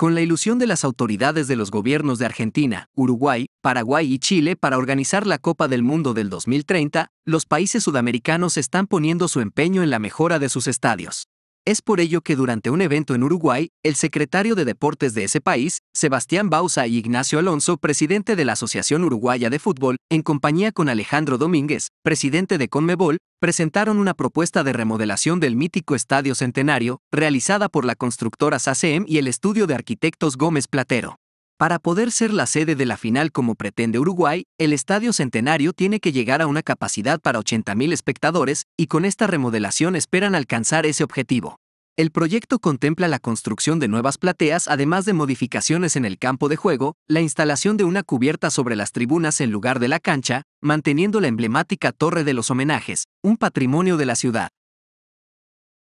con la ilusión de las autoridades de los gobiernos de Argentina, Uruguay, Paraguay y Chile para organizar la Copa del Mundo del 2030, los países sudamericanos están poniendo su empeño en la mejora de sus estadios. Es por ello que durante un evento en Uruguay, el secretario de Deportes de ese país, Sebastián Bausa y Ignacio Alonso, presidente de la Asociación Uruguaya de Fútbol, en compañía con Alejandro Domínguez, presidente de Conmebol, presentaron una propuesta de remodelación del mítico Estadio Centenario, realizada por la constructora SACEM y el estudio de arquitectos Gómez Platero. Para poder ser la sede de la final como pretende Uruguay, el Estadio Centenario tiene que llegar a una capacidad para 80.000 espectadores y con esta remodelación esperan alcanzar ese objetivo. El proyecto contempla la construcción de nuevas plateas, además de modificaciones en el campo de juego, la instalación de una cubierta sobre las tribunas en lugar de la cancha, manteniendo la emblemática Torre de los Homenajes, un patrimonio de la ciudad.